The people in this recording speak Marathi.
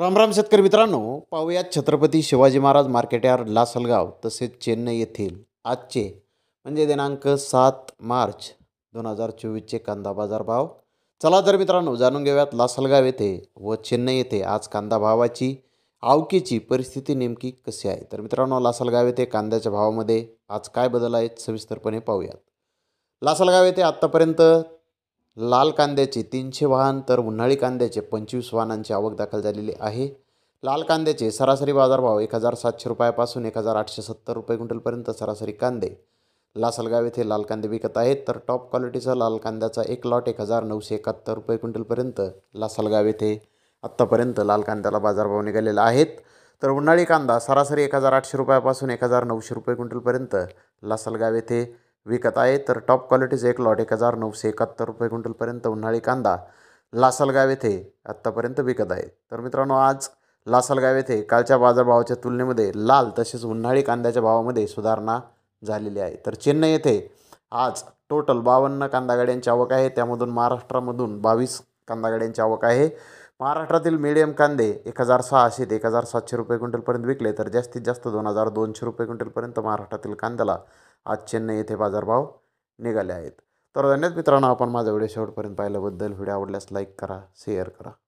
रामराम शेतकरी मित्रांनो पाहूयात छत्रपती शिवाजी महाराज मार्केट लासलगाव तसेच चेन्नई येथील आजचे म्हणजे दिनांक सात मार्च दोन हजार चोवीसचे कांदा बाजार भाव चला तर मित्रांनो जाणून घेऊयात लासलगाव येथे व चेन्नई येथे आज कांदा भावाची आवकीची परिस्थिती नेमकी कशी आहे तर मित्रांनो लासलगाव येथे कांद्याच्या भावामध्ये आज काय बदल आहेत सविस्तरपणे पाहूयात लासलगाव येथे आत्तापर्यंत लाल कांद्याचे तीनशे वाहन तर उन्हाळी कांद्याचे पंचवीस वाहनांची आवक दाखल झालेली आहे लाल कांद्याचे सरासरी बाजारभाव एक हजार सातशे रुपयापासून एक हजार आठशे सत्तर रुपये क्विंटलपर्यंत सरासरी कांदे लासलगाव येथे लाल कांदे विकत आहेत तर टॉप क्वालिटीचा लाल कांद्याचा एक लॉट एक हजार नऊशे एकाहत्तर रुपये क्विंटलपर्यंत लासलगाव येथे आत्तापर्यंत लाल कांद्याला बाजारभाव निघालेला आहेत तर उन्हाळी कांदा सरासरी एक हजार आठशे रुपयापासून एक हजार नऊशे रुपये क्विंटलपर्यंत लासलगाव येथे विकत आहे तर टॉप क्वालिटीज एक लॉट एक हजार नऊशे एकाहत्तर रुपये क्विंटलपर्यंत उन्हाळी कांदा लासलगाव येथे आत्तापर्यंत विकत आहे तर मित्रांनो आज लासलगाव येथे कालच्या बाजारभावाच्या तुलनेमध्ये लाल तसेच उन्हाळी कांद्याच्या भावामध्ये सुधारणा झालेली आहे तर चेन्नई येथे आज टोटल बावन्न कांदागाड्यांची आवक आहे त्यामधून महाराष्ट्रामधून बावीस कांदागाड्यांची आवक आहे महाराष्ट्रातील मीडियम कांदे एक हजार सहाशे ते एक हजार सातशे रुपये क्विंटलपर्यंत विकले तर जास्तीत जास्त दोन हजार दोनशे रुपये क्विंटलपर्यंत महाराष्ट्रातील कांद्याला आज चेन्नई येथे बाजारभाव निघाले आहेत तर धन्यवाद मित्रांनो आपण माझा व्हिडिओ शेवटपर्यंत पाहिल्याबद्दल व्हिडिओ आवडल्यास लाईक करा शेअर करा